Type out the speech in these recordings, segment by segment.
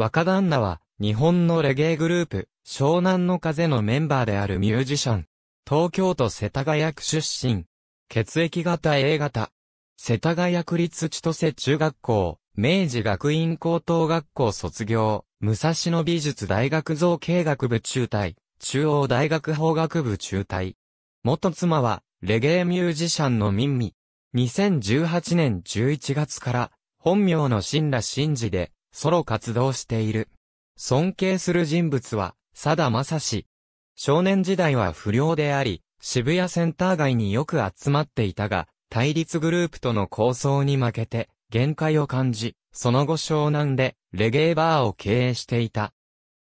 若旦那は、日本のレゲエグループ、湘南の風のメンバーであるミュージシャン。東京都世田谷区出身。血液型 A 型。世田谷区立千歳中学校、明治学院高等学校卒業、武蔵野美術大学造形学部中退、中央大学法学部中退。元妻は、レゲエミュージシャンのミンミ。2018年11月から、本名の新羅真治で、ソロ活動している。尊敬する人物は、佐田ま史。少年時代は不良であり、渋谷センター街によく集まっていたが、対立グループとの抗争に負けて、限界を感じ、その後湘南で、レゲエバーを経営していた。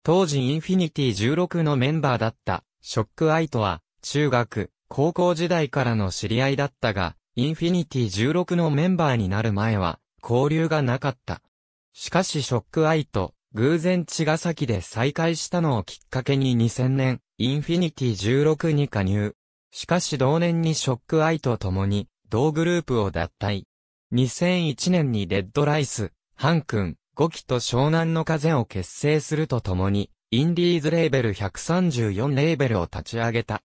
当時インフィニティ16のメンバーだった、ショックアイとは、中学、高校時代からの知り合いだったが、インフィニティ16のメンバーになる前は、交流がなかった。しかしショックアイと、偶然茅ヶ崎で再会したのをきっかけに2000年、インフィニティ16に加入。しかし同年にショックアイと共に、同グループを脱退。2001年にレッドライス、ハン君、ゴキと湘南の風を結成するとともに、インディーズレーベル134レーベルを立ち上げた。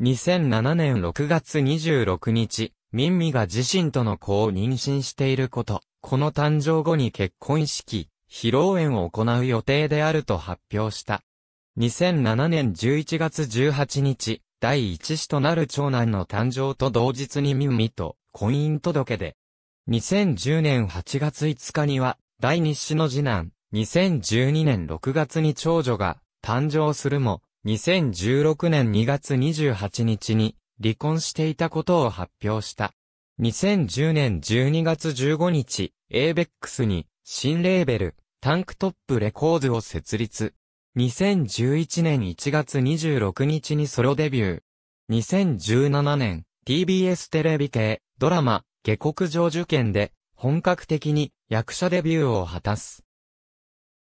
2007年6月26日、ミンミが自身との子を妊娠していること、この誕生後に結婚式、披露宴を行う予定であると発表した。2007年11月18日、第一子となる長男の誕生と同日にミュミと婚姻届で。2010年8月5日には、第二子の次男、2012年6月に長女が誕生するも、2016年2月28日に離婚していたことを発表した。2010年12月15日、ABEX に新レーベル、タンクトップレコーズを設立。2011年1月26日にソロデビュー。2017年、TBS テレビ系、ドラマ、下国上受験で、本格的に役者デビューを果たす。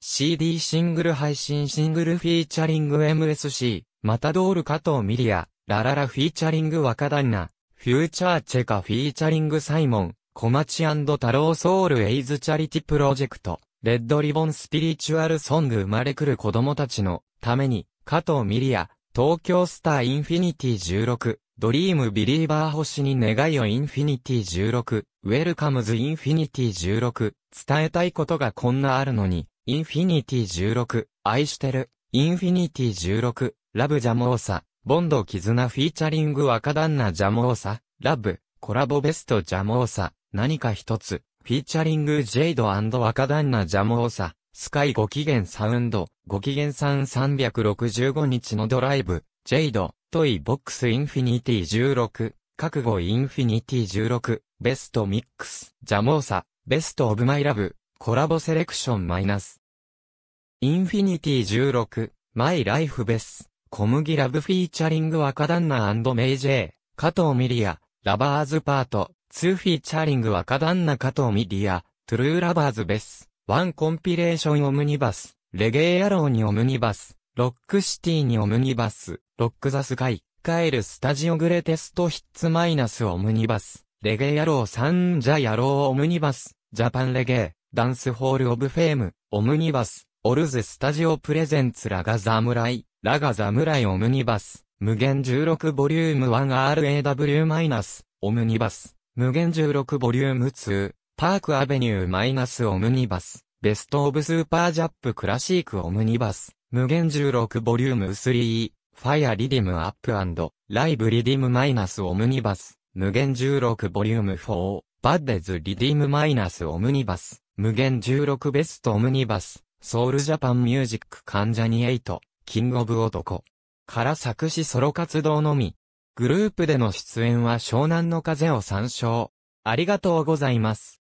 CD シングル配信シングルフィーチャリング MSC、マタドール加藤ミリア、ラララフィーチャリング若旦那、フューチャーチェカフィーチャリングサイモン、小町太郎ソウルエイズチャリティプロジェクト、レッドリボンスピリチュアルソング生まれくる子供たちのために、加藤ミリア、東京スターインフィニティ16、ドリームビリーバー星に願いをインフィニティ16、ウェルカムズインフィニティ16、伝えたいことがこんなあるのに、インフィニティ16、愛してる、インフィニティ16、ラブジャモーサ、ボンド絆フィーチャリング若旦那ジャモーサ、ラブ、コラボベストジャモーサ、何か一つ、フィーチャリングジェイド若旦那ジャモーサ、スカイご機嫌サウンド、ご機嫌さん365日のドライブ、ジェイド、トイボックスインフィニティ16、覚悟インフィニティ16、ベストミックス、ジャモーサ、ベストオブマイラブ、コラボセレクションマイナス。インフィニティ16、マイライフベス。小麦ラブフィーチャリング若旦那メイジェイ、加藤ミリア、ラバーズパート、2フィーチャリング若旦那加藤ミリア、トゥルーラバーズベス、ワンコンピレーションオムニバス、レゲエ野郎にオムニバス、ロックシティにオムニバス、ロックザスカイ、カエルスタジオグレテストヒッツマイナスオムニバス、レゲエ野郎サンジャ野郎オムニバス、ジャパンレゲエ、ダンスホールオブフェーム、オムニバス、オルズスタジオプレゼンツラガイ。ラガザムライオムニバス、無限16ボリューム 1RAW- オムニバス、無限16ボリューム2、パークアベニューオムニバス、ベストオブスーパージャップクラシークオムニバス、無限16ボリューム3、ファイアリディムアップライブリディムマイナスオムニバス、無限16ボリューム4、バッデズリディムマイナスオムニバス、無限16ベストオムニバス、ソウルジャパンミュージックカンジャニエイト。キングオブ男から作詞ソロ活動のみ、グループでの出演は湘南の風を参照。ありがとうございます。